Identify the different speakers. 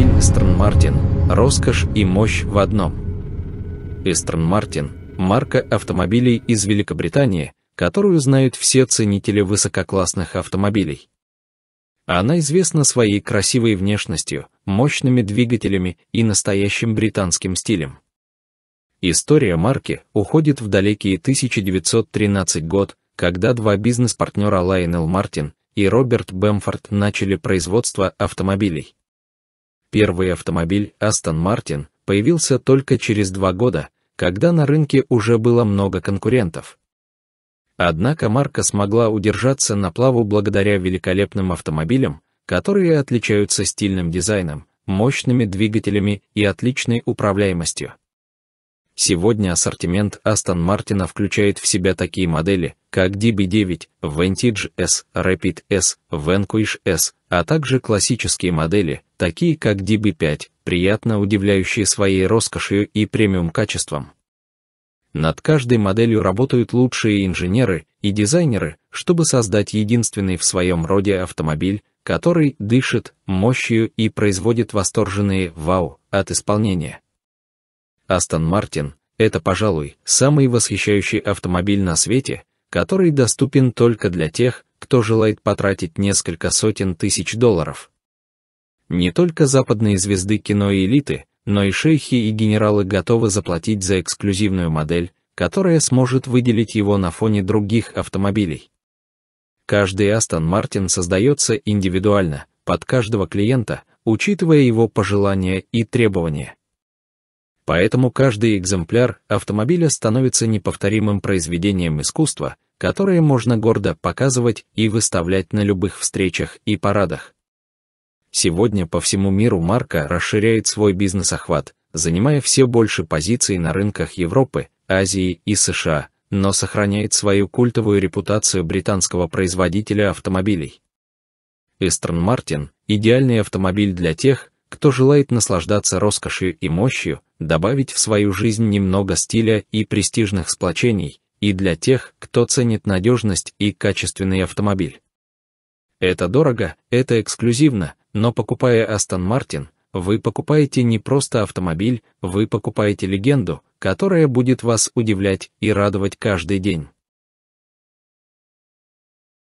Speaker 1: Вильм Стрн-Мартин «Роскошь и мощь в одном». Эстрон Мартин – марка автомобилей из Великобритании, которую знают все ценители высококлассных автомобилей. Она известна своей красивой внешностью, мощными двигателями и настоящим британским стилем. История марки уходит в далекий 1913 год, когда два бизнес-партнера Лайнел Мартин и Роберт Бемфорд начали производство автомобилей. Первый автомобиль Aston Martin появился только через два года, когда на рынке уже было много конкурентов. Однако марка смогла удержаться на плаву благодаря великолепным автомобилям, которые отличаются стильным дизайном, мощными двигателями и отличной управляемостью. Сегодня ассортимент Aston Martin включает в себя такие модели, как DB9, Vantage S, Rapid S, Vanquish S, а также классические модели, такие как DB5, приятно удивляющие своей роскошью и премиум-качеством. Над каждой моделью работают лучшие инженеры и дизайнеры, чтобы создать единственный в своем роде автомобиль, который дышит мощью и производит восторженные «вау» от исполнения. Астон Мартин – это, пожалуй, самый восхищающий автомобиль на свете, который доступен только для тех, кто желает потратить несколько сотен тысяч долларов. Не только западные звезды кино и элиты, но и шейхи и генералы готовы заплатить за эксклюзивную модель, которая сможет выделить его на фоне других автомобилей. Каждый Aston Martin создается индивидуально, под каждого клиента, учитывая его пожелания и требования. Поэтому каждый экземпляр автомобиля становится неповторимым произведением искусства, которое можно гордо показывать и выставлять на любых встречах и парадах. Сегодня по всему миру марка расширяет свой бизнес-охват, занимая все больше позиций на рынках Европы, Азии и США, но сохраняет свою культовую репутацию британского производителя автомобилей. Эстрон Мартин – идеальный автомобиль для тех, кто желает наслаждаться роскошью и мощью, добавить в свою жизнь немного стиля и престижных сплочений, и для тех, кто ценит надежность и качественный автомобиль. Это дорого, это эксклюзивно, но покупая Aston Martin, вы покупаете не просто автомобиль, вы покупаете легенду, которая будет вас удивлять и радовать каждый день.